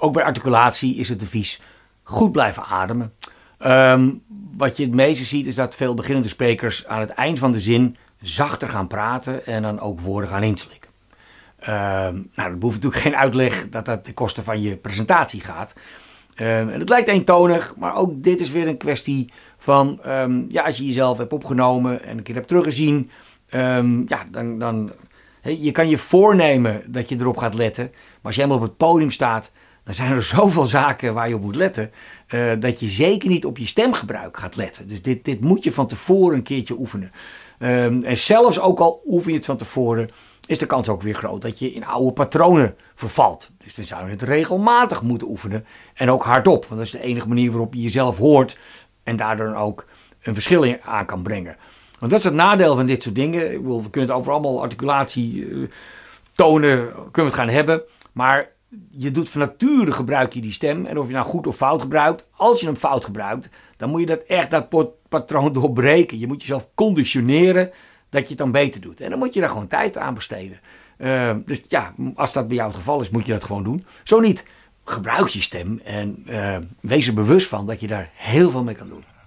Ook bij articulatie is het advies goed blijven ademen. Ehm, wat je het meeste ziet is dat veel beginnende sprekers aan het eind van de zin zachter gaan praten en dan ook woorden gaan inslikken. Ehm, nou, dat behoeft natuurlijk geen uitleg dat dat de kosten van je presentatie gaat. Ehm, en het lijkt eentonig, maar ook dit is weer een kwestie van, ja, als je jezelf hebt opgenomen en een keer hebt teruggezien, ja, dan, dan, je kan je voornemen dat je erop gaat letten, maar als je helemaal op het podium staat, er zijn er zoveel zaken waar je op moet letten. Eh, dat je zeker niet op je stemgebruik gaat letten. Dus dit, dit moet je van tevoren een keertje oefenen. Ehm, en zelfs ook al oefen je het van tevoren, is de kans ook weer groot dat je in oude patronen vervalt. Dus dan zou je het regelmatig moeten oefenen. En ook hardop, want dat is de enige manier waarop je jezelf hoort. En daardoor ook een verschil in, aan kan brengen. Want dat is het nadeel van dit soort dingen. Ik bedoel, we kunnen het over allemaal articulatie, eh, tonen, kunnen we het gaan hebben. Maar je doet van nature gebruik je die stem. En of je nou goed of fout gebruikt, als je hem fout gebruikt, dan moet je dat echt dat patroon doorbreken. Je moet jezelf conditioneren dat je het dan beter doet. En dan moet je daar gewoon tijd aan besteden. Ehm, dus ja, als dat bij jou het geval is, moet je dat gewoon doen. Zo niet, gebruik je stem en ehm, wees er bewust van dat je daar heel veel mee kan doen.